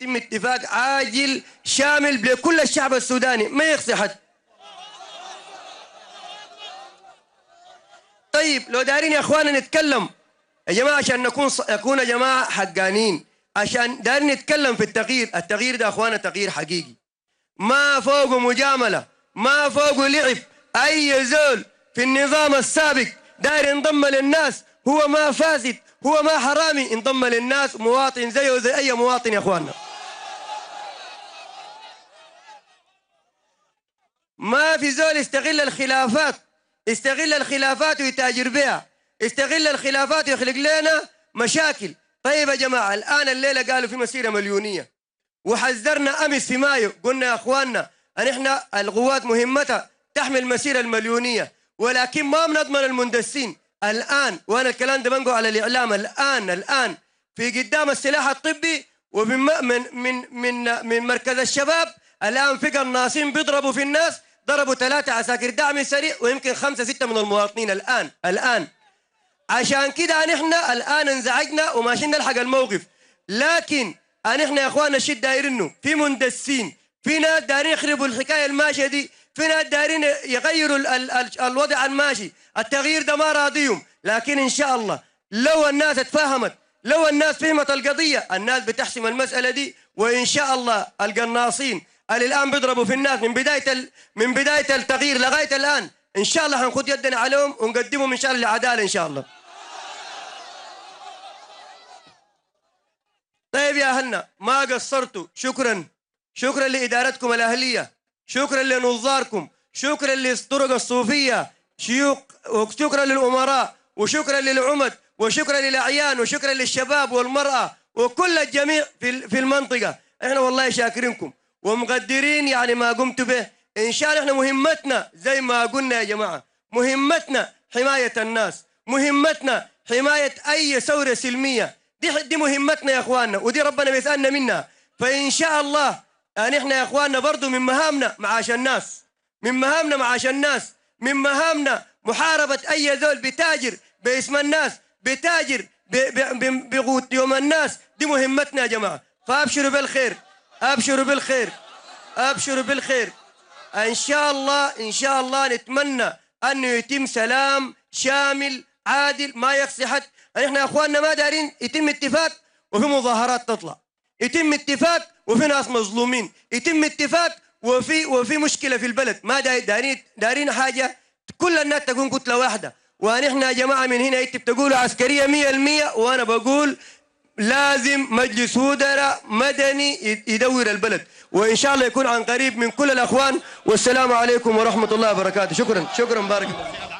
يتم اتفاق عاجل شامل لكل الشعب السوداني ما يخصي حد طيب لو دارين يا اخوانا نتكلم يا جماعه عشان نكون نكون يا جماعه حقانين عشان دارين نتكلم في التغيير التغيير ده اخوانا تغيير حقيقي ما فوقه مجامله ما فوقه لعب اي زول في النظام السابق داير ينضم للناس هو ما فاسد هو ما حرامي انضم للناس مواطن زيه زي اي مواطن يا اخواننا ما في زول يستغل الخلافات يستغل الخلافات ويتاجر بها يستغل الخلافات ويخلق لنا مشاكل طيب يا جماعة الآن الليلة قالوا في مسيرة مليونية وحذرنا أمس في مايو قلنا يا أخواننا أن إحنا القوات مهمتها تحمل المسيرة المليونية ولكن ما بنضمن المندسين الآن وأنا الكلام ده بنقول على الإعلام الآن الآن في قدام السلاح الطبي ومن من من من, من مركز الشباب الآن فقر قناصين بيضربوا في الناس ضربوا ثلاثة عساكر دعم سريع ويمكن خمسة ستة من المواطنين الآن الآن عشان كده نحن الآن انزعجنا وماشي نلحق الموقف لكن نحن يا اخواننا الشيء داير انه في مندسين في ناس دارين يخربوا الحكايه الماشيه دي في ناس دارين يغيروا ال ال ال الوضع الماشي التغيير ده ما راضيهم لكن ان شاء الله لو الناس اتفهمت لو الناس فهمت القضيه الناس بتحسم المساله دي وان شاء الله القناصين قال الان بيضربوا في الناس من بدايه من بدايه التغيير لغايه الان ان شاء الله هنخد يدنا عليهم ونقدمهم ان شاء الله لعداله ان شاء الله طيب يا اهلنا ما قصرتوا شكرا شكرا لادارتكم الاهليه شكرا لنظاركم شكرا للطرق الصوفيه شيوخ وشكرا للامراء وشكرا للعمد وشكرا للاعيان وشكرا للشباب والمراه وكل الجميع في المنطقه احنا والله شاكرينكم ومقدرين يعني ما قمت به إن شاء الله إحنا مهمتنا زي ما قلنا يا جماعة مهمتنا حماية الناس مهمتنا حماية أي ثورة سلمية دي دي مهمتنا يا إخواننا ودي ربنا بيسألنا منها فإن شاء الله يعني إحنا يا إخواننا برضو من مهامنا معاش الناس من مهامنا معاش الناس من مهامنا محاربة أي ذول بتاجر باسم الناس بتاجر بقوت يوم الناس دي مهمتنا يا جماعة فأبشروا بالخير ابشروا بالخير ابشروا بالخير ان شاء الله ان شاء الله نتمنى انه يتم سلام شامل عادل ما يقصي حد احنا يا اخواننا ما دارين يتم اتفاق وفي مظاهرات تطلع يتم اتفاق وفي ناس مظلومين يتم اتفاق وفي وفي مشكله في البلد ما دارين دارين حاجه كل الناس تكون كتله واحده ونحن يا جماعه من هنا انت بتقولوا عسكريه 100% وانا بقول لازم مجلس هودرة مدني يدور البلد وإن شاء الله يكون عن قريب من كل الأخوان والسلام عليكم ورحمة الله وبركاته شكرا شكرا بارك الله